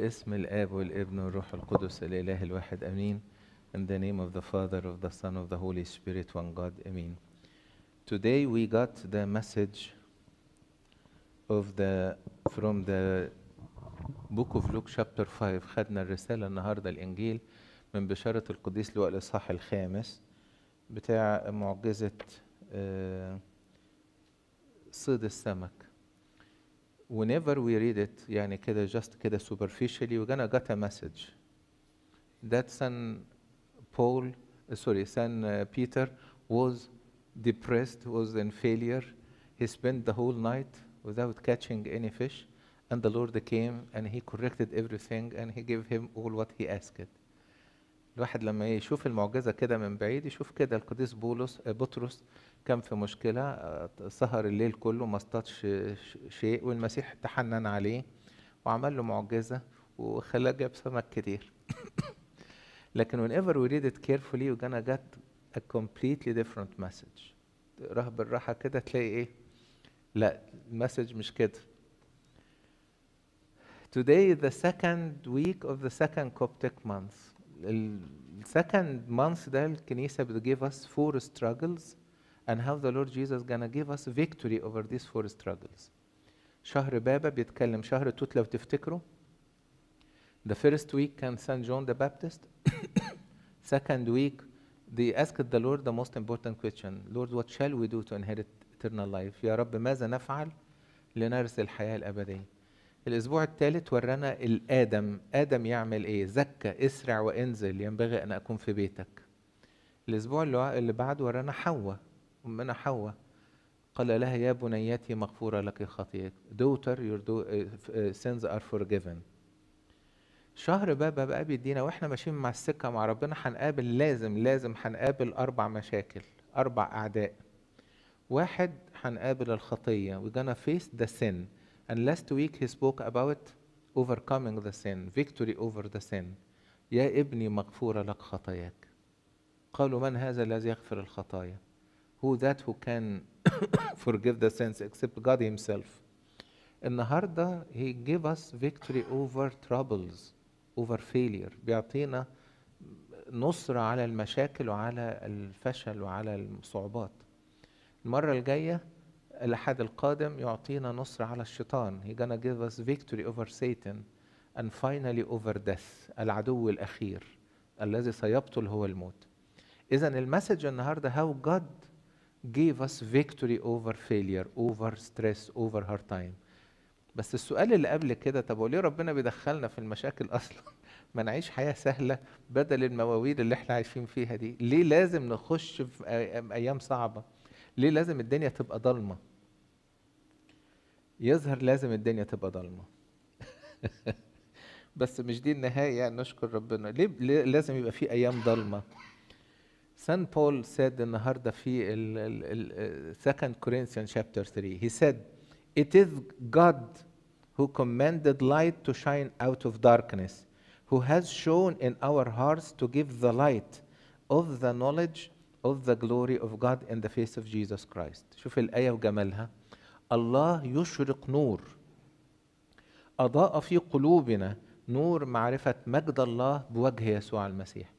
باسم الآب والابن والروح القدس الإله الواحد أمين. In the name of the Father, of the Son, of the Holy Spirit, one God. Amen. Today we got the message of the from the book of Luke chapter 5 خدنا الرسالة النهاردة الإنجيل من بشارة القديس لوقا الإصحاح الخامس بتاع معجزة آه، صيد السمك whenever we read it يعني كده just كده superficially we're gonna get a message that San Paul uh, sorry San uh, Peter was depressed was in failure he spent the whole night without catching any fish and the Lord came and he corrected everything and he gave him all what he asked الواحد لما يشوف المعجزه كده من بعيد يشوف كده القديس بولس آه، بطرس كان في مشكله آه، سهر الليل كله ما اصطادش شيء والمسيح تحنن عليه وعمل له معجزه وخلاه جاب سمك كتير لكن whenever we read it carefully we're gonna get a completely different message تقراها بالراحه كده تلاقي ايه لا المسج مش كده Today is the second week of the second Coptic month. second month ده الكنيسة بتجيف us four struggles and how the Lord Jesus gonna give us victory over these four struggles. شهر بابا بيتكلم شهر توت لو تفتكروا The first week كان St. John the Baptist Second week they asked the Lord the most important question Lord what shall we do to inherit eternal life يا رب ماذا نفعل لنرث الحياة الأبدية الاسبوع الثالث ورانا الادم ادم يعمل ايه زكى اسرع وانزل ينبغي ان اكون في بيتك الاسبوع اللي بعده ورانا حواء امنا حواء قال لها يا بنيتي مغفوره لك خطيئتك دوتر your do, eh, eh, sins are forgiven شهر بابا بقى بيدينا واحنا ماشيين مع السكه مع ربنا هنقابل لازم لازم هنقابل اربع مشاكل اربع اعداء واحد هنقابل الخطيه وي gonna face the sin And last week he spoke about overcoming the sin, victory over the sin. يا ابني مغفورة لك خطاياك. قالوا من هذا الذي يغفر الخطايا؟ Who that who can forgive the sins except God himself. النهاردة he gave us victory over troubles, over failure. بيعطينا نصرة على المشاكل وعلى الفشل وعلى الصعوبات. المرة الجاية الأحد القادم يعطينا نصر على الشيطان He gonna give us victory over Satan and finally over death العدو الأخير الذي سيبطل هو الموت إذا المسج النهاردة how God gave us victory over failure over stress over hard time بس السؤال اللي قبل كده طب وليه ربنا بيدخلنا في المشاكل أصلا ما نعيش حياة سهلة بدل المواويل اللي احنا عايشين فيها دي ليه لازم نخش في أيام صعبة ليه لازم الدنيا تبقى ضلمه يظهر لازم الدنيا تبقى ضلمه بس مش دي النهايه يعني نشكر ربنا ليه لازم يبقى في ايام ضلمه سان بول said النهارده في ال 2 Corinthians chapter 3 he said it is God who commanded light to shine out of darkness who has shown in our hearts to give the light of the knowledge of the glory of God in the face of Jesus Christ شوف الآية وجمالها الله يشرق نور أضاء في قلوبنا نور معرفة مجد الله بوجه يسوع المسيح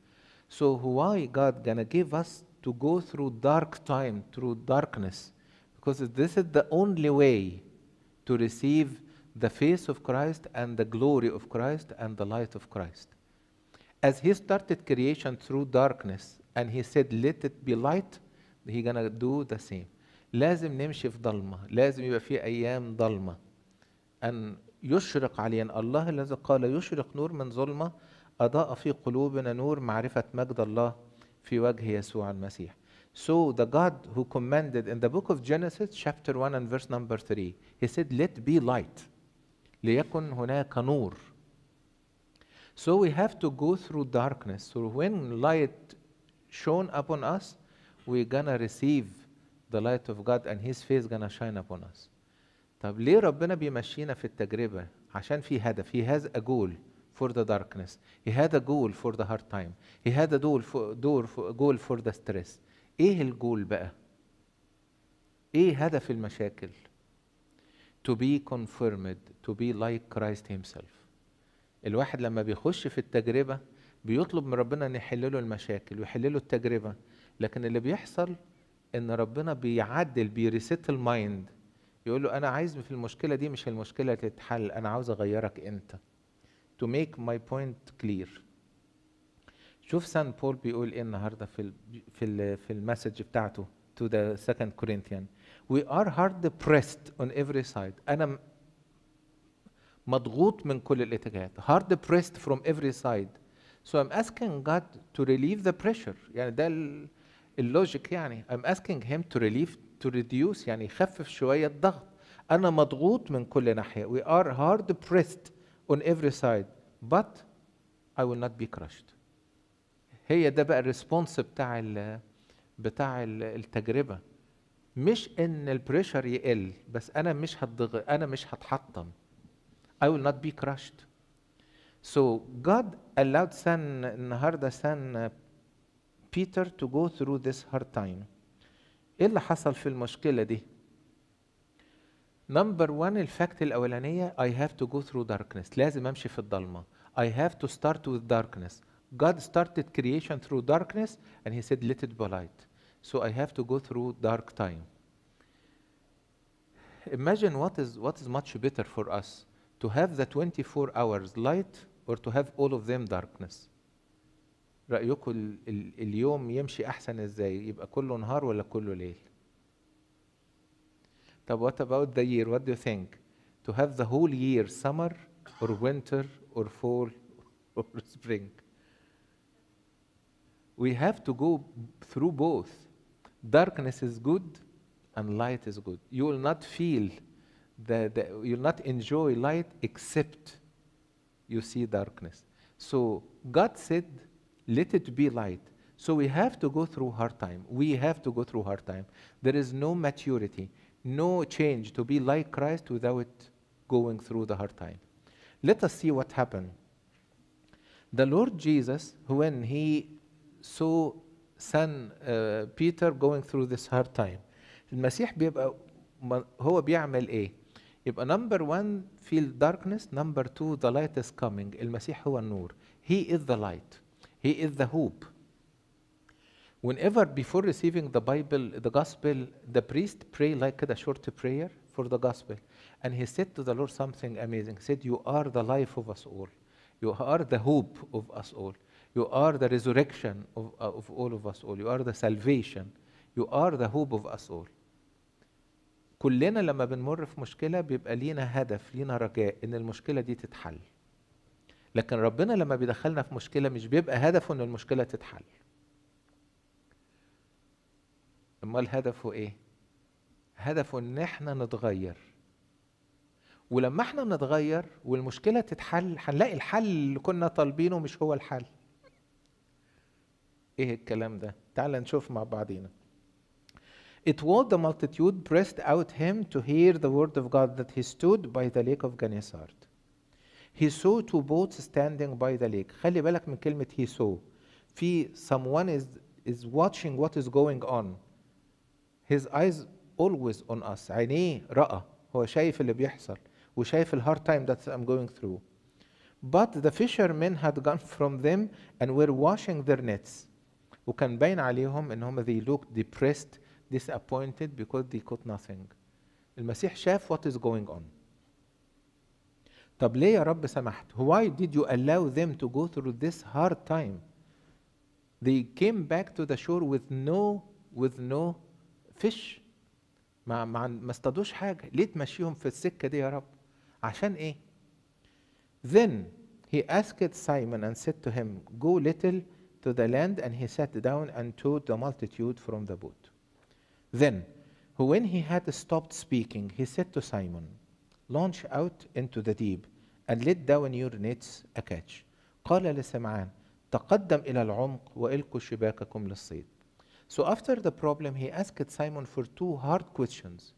So why God gonna give us to go through dark time, through darkness? Because this is the only way to receive the face of Christ and the glory of Christ and the light of Christ. As he started creation through darkness and he said let it be light he gonna do the same لازم نمشي في ضلمة لازم يبقى في أيام ضلمة أن يشرق علينا الله الذي قال يشرق نور من ظلمة أضاء في قلوبنا نور معرفة مجد الله في وجه يسوع المسيح So the God who commanded in the book of Genesis chapter 1 and verse number 3 he said let be light ليكن هناك نور So we have to go through darkness. So when light shone upon us, we're gonna receive the light of God and His face gonna shine upon us. طب ليه ربنا بيمشينا في التجربة؟ عشان في هدف. He has a goal for the darkness. He had a goal for the hard time. He had a goal for, door for, goal for the stress. ايه الجول بقى؟ ايه هدف المشاكل؟ To be confirmed, to be like Christ himself. الواحد لما بيخش في التجربة بيطلب من ربنا ان يحل له المشاكل ويحل له التجربه لكن اللي بيحصل ان ربنا بيعدل بيريست المايند يقول له انا عايز في المشكله دي مش المشكله تتحل انا عاوز اغيرك انت to make my point clear شوف سان بول بيقول ايه النهارده في الـ في الـ في المسج بتاعته to the second Corinthian we are hard pressed on every side انا مضغوط من كل الاتجاهات hard pressed from every side So I'm asking God to relieve the pressure يعني ده اللوجيك يعني I'm asking him to relieve to reduce يعني يخفف شوية الضغط أنا مضغوط من كل ناحية we are hard pressed on every side but I will not be crushed هي ده بقى الريسبونس بتاع ال بتاع ال التجربة مش إن البريشر يقل بس أنا مش هتضغط أنا مش هتحطم I will not be crushed So God allowed son النهارده son uh, Peter to go through this hard time. ايه اللي حصل في المشكلة دي؟ Number 1 الفاكت الاولانيه I have to go through darkness لازم امشي في الضلمه. I have to start with darkness. God started creation through darkness and he said let it be light. So I have to go through dark time. Imagine what is what is much better for us to have the 24 hours light or to have all of them darkness رأيكم اليوم يمشي أحسن إزاي يبقى كله نهار ولا كله ليل طب what about the year what do you think to have the whole year summer or winter or fall or spring we have to go through both darkness is good and light is good you will not feel that you'll not enjoy light except you see darkness. So God said, let it be light. So we have to go through hard time. We have to go through hard time. There is no maturity, no change to be like Christ without going through the hard time. Let us see what happened. The Lord Jesus, when he saw son uh, Peter going through this hard time, المسيح بيبقى هو بيعمل ايه؟ يبقى number one feel darkness, number two the light is coming المسيح هو النور he is the light he is the hope whenever before receiving the Bible the gospel the priest pray like a short prayer for the gospel and he said to the Lord something amazing he said you are the life of us all you are the hope of us all you are the resurrection of, uh, of all of us all you are the salvation you are the hope of us all كلنا لما بنمر في مشكله بيبقى لينا هدف لينا رجاء ان المشكله دي تتحل لكن ربنا لما بيدخلنا في مشكله مش بيبقى هدفه ان المشكله تتحل امال هدفه ايه هدفه ان احنا نتغير ولما احنا نتغير والمشكله تتحل هنلاقي الحل اللي كنا طالبينه مش هو الحل ايه الكلام ده تعال نشوف مع بعضينا It was the multitude pressed out him to hear the word of God that he stood by the lake of Gennesaret. He saw two boats standing by the lake. خلي بالك من كلمة he saw. في someone is, is watching what is going on. His eyes always on us. عينيه رأى. هو شايف اللي بيحصل. وشايف ال hard time that I'm going through. But the fishermen had gone from them and were washing their nets. وكان باين عليهم إنهم they looked depressed disappointed because they caught nothing. المسيح شاف what is going on. طب ليه يا رب سمحت؟ Why did you allow them to go through this hard time? They came back to the shore with no with no fish. ما ما ما اصطادوش حاجة، ليه تمشيهم في السكة دي يا رب؟ عشان إيه؟ Then he asked Simon and said to him, Go little to the land, and he sat down and told the multitude from the boat. Then, when he had stopped speaking, he said to Simon, Launch out into the deep and let down your nets a catch. قال لسمعان تقدم إلى العمق وإلقوا شباككم للصيد. So after the problem, he asked Simon for two hard questions.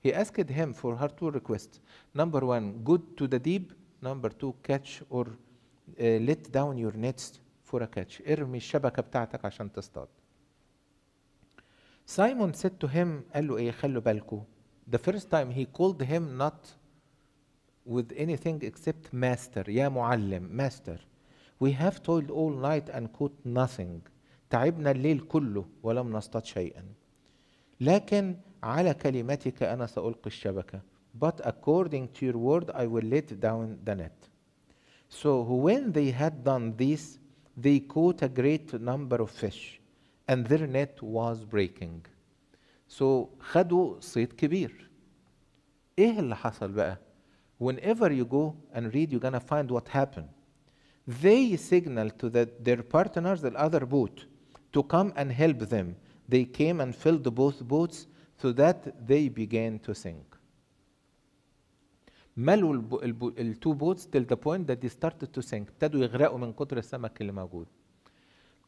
He asked him for her two requests. Number one, good to the deep. Number two, catch or uh, let down your nets for a catch. ارمي الشبكة بتاعتك عشان تصطاد. Simon said to him قال له ايه خلوا the first time he called him not with anything except master يا معلم master we have toiled all night and caught nothing تعبنا الليل كله ولم نصطاد شيئا لكن على كلمتك أنا سألقي الشبكة but according to your word I will let down the net so when they had done this they caught a great number of fish and their net was breaking so خدوا صيد كبير ايه اللي حصل بقى whenever you go and read you're gonna find what happened they signaled to the, their partners the other boat to come and help them they came and filled both boats so that they began to sink ملوا two boats till the point that they started to sink ابتدوا يغرقوا من كتر السمك اللي موجود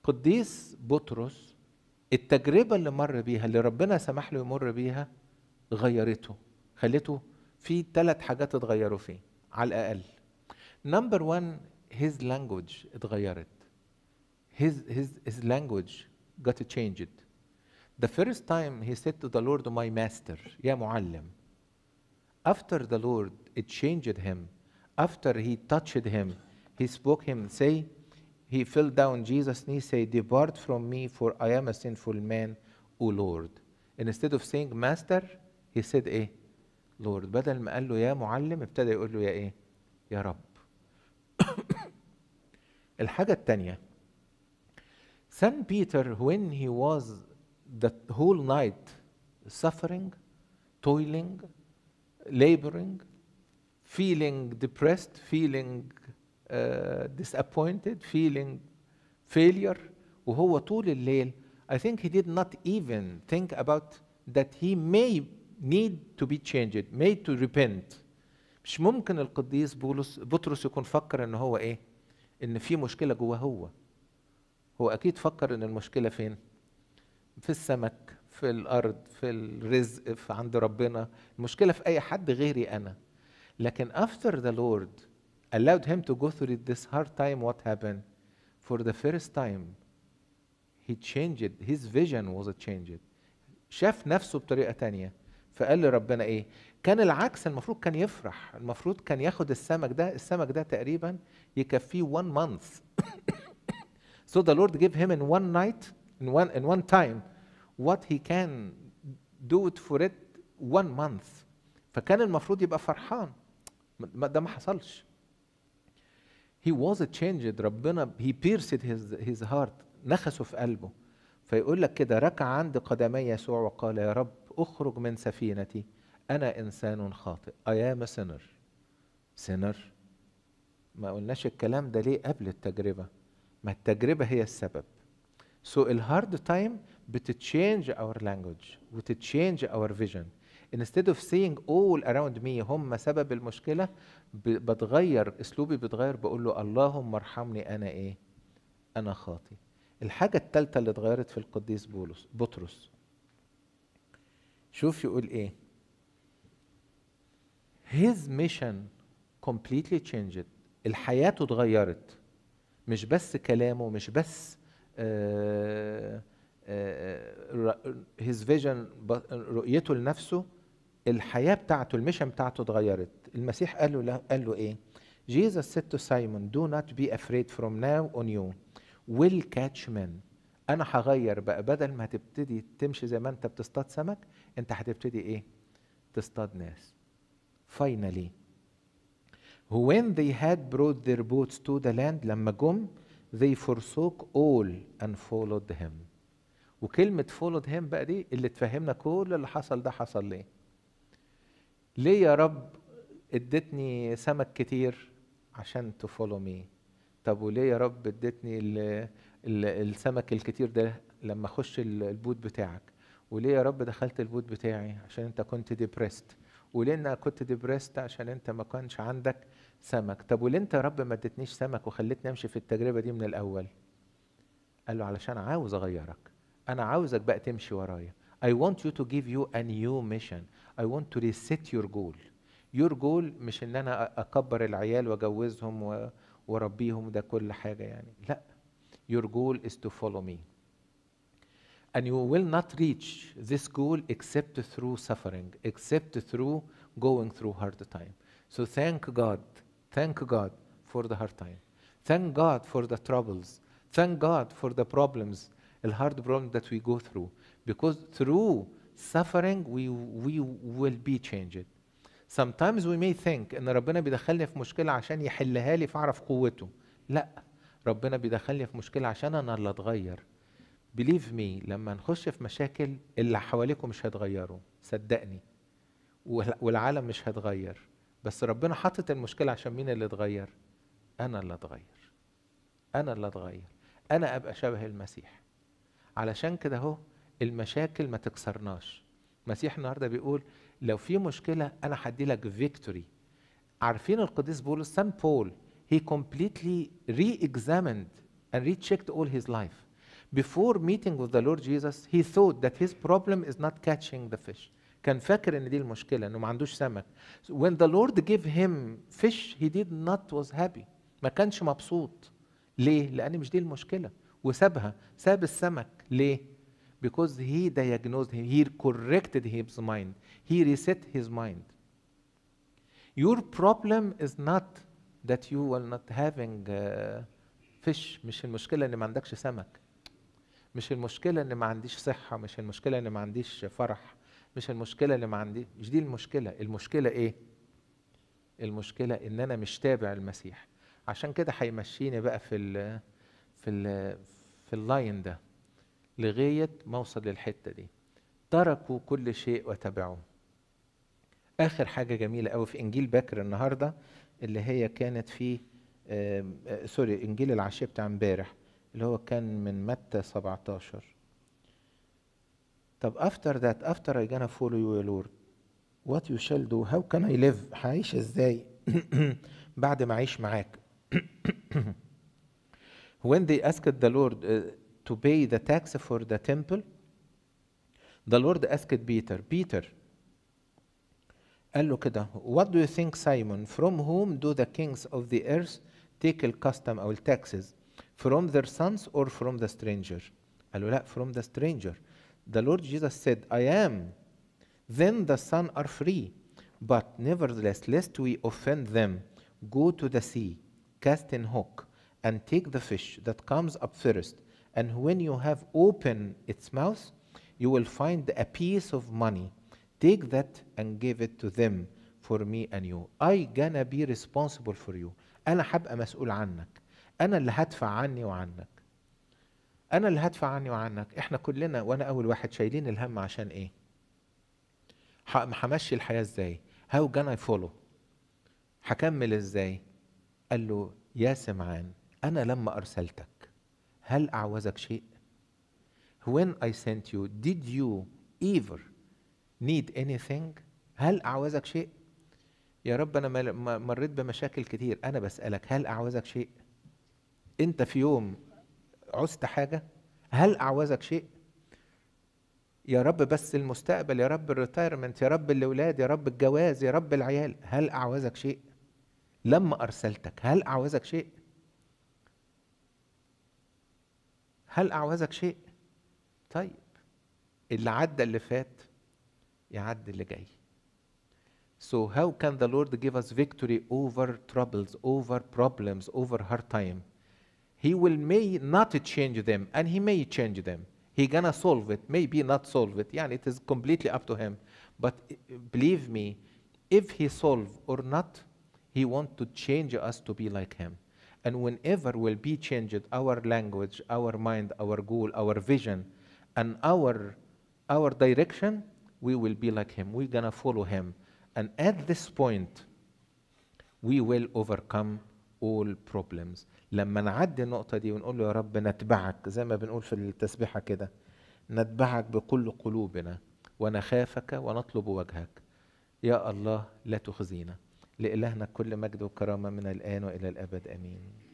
قديس بطرس التجربة اللي مر بيها اللي ربنا سمح له يمر بيها غيرته خلته في ثلاث حاجات اتغيروا فيه على الأقل نمبر 1 his language اتغيرت his his his language got changed the first time he said to the Lord my master يا معلم after the Lord it changed him after he touched him he spoke him say he fell down Jesus' knee, say, Depart from me, for I am a sinful man, O Lord. instead of saying Master, he said "Eh, Lord. بدل ما قال له يا معلم ابتدى يقول له يا إيه؟ يا رب. الحاجة التانية Saint Peter when he was the whole night suffering, toiling, laboring, feeling depressed, feeling آه، disappointed feeling failure وهو طول الليل I think he did not even think about that he may need to be changed may to repent مش ممكن القديس بولس بطرس يكون فكر ان هو ايه ان في مشكله جواه هو هو اكيد فكر ان المشكله فين في السمك في الارض في الرزق في عند ربنا المشكله في اي حد غيري انا لكن after the lord allowed him to go through this hard time, what happened? For the first time, he changed it. His vision was changed. شاف نفسه بطريقة تانية فقال لربنا ايه كان العكس المفروض كان يفرح المفروض كان ياخد السمك ده السمك ده تقريبا يكفيه one month so the Lord gave him in one night in one in one time what he can do it for it one month فكان المفروض يبقى فرحان ده ما حصلش he was changed ربنا he pierced his, his heart نخسه في قلبه فيقول لك كده ركع عند قدمي يسوع وقال يا رب اخرج من سفينتي انا انسان خاطئ I am a sinner sinner ما قلناش الكلام ده ليه قبل التجربه ما التجربه هي السبب so الهارد تايم بتتشينج اور لانجوج وتتشينج اور فيجن instead of saying all around me هم سبب المشكله بتغير اسلوبي بتغير بقول له اللهم ارحمني انا ايه انا خاطي الحاجه الثالثه اللي اتغيرت في القديس بولس بطرس شوف يقول ايه his mission completely changed الحياة اتغيرت مش بس كلامه مش بس آه آه, آه، his vision رؤيته لنفسه الحياه بتاعته المشن بتاعته اتغيرت المسيح قال له قال له ايه جيسس said to Simon do not be afraid from now on you will catch men انا هغير بقى بدل ما تبتدي تمشي زي ما انت بتصطاد سمك انت هتبتدي ايه تصطاد ناس finally when they had brought their boats to the land لما جم they forsook all and followed him وكلمة followed him بقى دي اللي تفهمنا كل اللي حصل ده حصل ليه ليه يا رب اديتني سمك كتير عشان تفولو مي طب وليه يا رب اديتني السمك الكتير ده لما اخش البوت بتاعك وليه يا رب دخلت البوت بتاعي عشان انت كنت ديبرست وليه انا كنت ديبرست عشان انت ما كانش عندك سمك طب وليه انت يا رب ما اديتنيش سمك وخلتني امشي في التجربه دي من الاول قال له علشان عاوز اغيرك انا عاوزك بقى تمشي ورايا I want you to give you a new mission I want to reset your goal your goal مش ان انا اكبر العيال واجوزهم واربيهم ده كل حاجه يعني لا your goal is to follow me and you will not reach this goal except through suffering except through going through hard time so thank god thank god for the hard time thank god for the troubles thank god for the problems the hard problems that we go through because through suffering we, we will be changed sometimes we may think ان ربنا بيدخلني في مشكله عشان يحلها لي فاعرف قوته لا ربنا بيدخلني في مشكله عشان انا اللي اتغير بليف مي لما نخش في مشاكل اللي حواليكم مش هيتغيروا صدقني والعالم مش هيتغير بس ربنا حاطط المشكله عشان مين اللي اتغير انا اللي اتغير انا اللي اتغير انا ابقى شبه المسيح علشان كده اهو المشاكل ما تكسرناش المسيح النهارده بيقول لو في مشكله انا هدي لك فيكتوري عارفين القديس بولس سان بول هي كومبليتلي ري re اند ري rechecked اول هيز لايف بيفور meeting وذ ذا لورد jesus هي thought ذات هيز بروبلم از نوت كاتشينج ذا فيش كان فاكر ان دي المشكله انه ما عندوش سمك so when the lord gave him fish he did not was happy ما كانش مبسوط ليه لان مش دي المشكله وسابها ساب السمك ليه because he diagnosed him, he corrected his mind, he reset his mind. Your problem is not that you will not having uh, fish مش المشكلة إن ما عندكش سمك مش المشكلة إن ما عنديش صحة مش المشكلة إن ما عنديش فرح مش المشكلة إن ما عندي مش دي المشكلة المشكلة إيه؟ المشكلة إن أنا مش تابع المسيح عشان كده هيمشيني بقى في الـ في الـ في اللاين ده لغاية ما أوصل للحتة دي تركوا كل شيء وتبعوه آخر حاجة جميلة أوي في إنجيل بكر النهاردة اللي هي كانت في آه، سوري إنجيل العشية بتاع امبارح اللي هو كان من متى 17 طب after that after I gonna follow you Lord what you shall do how can I live هعيش ازاي بعد ما اعيش معاك when they asked the Lord آه، to pay the tax for the temple, the Lord asked Peter, Peter, قال له كده What do you think Simon from whom do the kings of the earth take the custom or taxes from their sons or from the stranger قال له لا from the stranger The Lord Jesus said I am then the sons are free but nevertheless lest we offend them go to the sea cast an hook and take the fish that comes up first and when you have opened its mouth, you will find a piece of money. Take that and give it to them for me and you. I gonna be responsible for you. أنا هبقى مسؤول عنك. أنا اللي هدفع عني وعنك. أنا اللي هدفع عني وعنك. إحنا كلنا وأنا أول واحد شايلين الهم عشان إيه؟ همشي الحياة إزاي؟ How can I follow؟ هكمل إزاي؟ قال له يا سمعان أنا لما أرسلتك هل أعوزك شيء؟ When I sent you, did you ever need anything؟ هل أعوزك شيء؟ يا رب أنا مريت بمشاكل كتير أنا بسألك هل أعوزك شيء؟ أنت في يوم عزت حاجة؟ هل أعوزك شيء؟ يا رب بس المستقبل يا رب الريتايرمنت يا رب الأولاد يا رب الجواز يا رب العيال هل أعوزك شيء؟ لما أرسلتك هل أعوزك شيء؟ هل أعوزك شيء؟ طيب اللي عدى اللي فات يعد اللي جاي. So how can the Lord give us victory over troubles, over problems, over hard time? He will may not change them and he may change them. He gonna solve it, maybe not solve it. Yeah, it is completely up to him. But believe me, if he solve or not, he want to change us to be like him. And whenever will be changed our language, our mind, our goal, our vision, and our, our direction, we will be like him. We're going to follow him. And at this point, we will overcome all problems. لما نعدي النقطة دي ونقول له يا رب نتبعك زي ما بنقول في التسبيحة كده نتبعك بكل قلوبنا ونخافك ونطلب وجهك يا الله لا تخزينا لإلهنا كل مجد وكرامة من الآن وإلى الأبد آمين